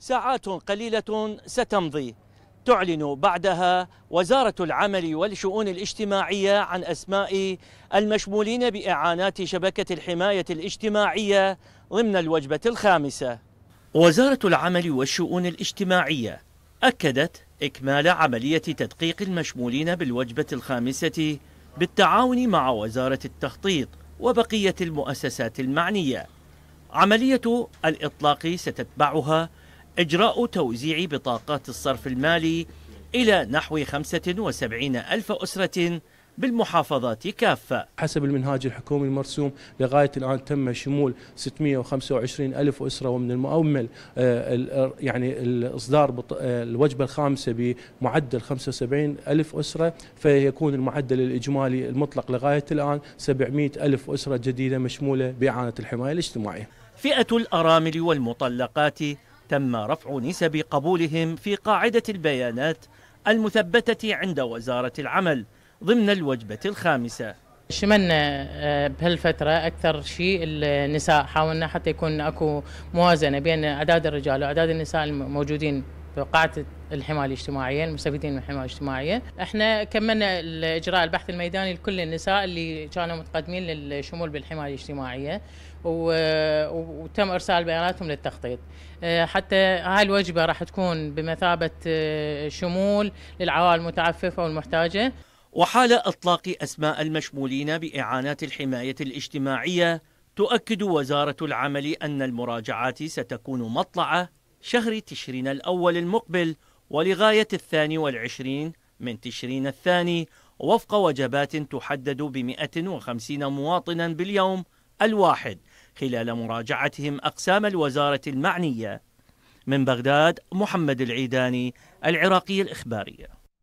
ساعات قليلة ستمضي تعلن بعدها وزارة العمل والشؤون الاجتماعية عن أسماء المشمولين بإعانات شبكة الحماية الاجتماعية ضمن الوجبة الخامسة وزارة العمل والشؤون الاجتماعية أكدت إكمال عملية تدقيق المشمولين بالوجبة الخامسة بالتعاون مع وزارة التخطيط وبقية المؤسسات المعنية عملية الإطلاق ستتبعها إجراء توزيع بطاقات الصرف المالي إلى نحو 75 ألف أسرة بالمحافظات كافة حسب المنهاج الحكومي المرسوم لغاية الآن تم شمول 625 ألف أسرة ومن المؤمل آه، يعني الإصدار آه، الوجبة الخامسة بمعدل 75 ألف أسرة فيكون المعدل الإجمالي المطلق لغاية الآن 700 ألف أسرة جديدة مشمولة بإعانة الحماية الاجتماعية فئة الأرامل والمطلقات تم رفع نسب قبولهم في قاعدة البيانات المثبتة عند وزارة العمل ضمن الوجبة الخامسة شملنا آه، بهالفترة أكثر شيء النساء حاولنا حتى يكون أكو موازنة بين أعداد الرجال وأعداد النساء الموجودين بقاعة الحماية الاجتماعية المستفيدين من الحماية الاجتماعية احنا كملنا الاجراء البحث الميداني لكل النساء اللي كانوا متقدمين للشمول بالحماية الاجتماعية و... وتم إرسال بياناتهم للتخطيط آه، حتى هاي الوجبة راح تكون بمثابة آه، شمول للعوائل المتعففة والمحتاجة وحال إطلاق أسماء المشمولين بإعانات الحماية الاجتماعية تؤكد وزارة العمل أن المراجعات ستكون مطلعة شهر تشرين الأول المقبل ولغاية الثاني والعشرين من تشرين الثاني وفق وجبات تحدد بمئة وخمسين مواطنا باليوم الواحد خلال مراجعتهم أقسام الوزارة المعنية من بغداد محمد العيداني العراقي الإخبارية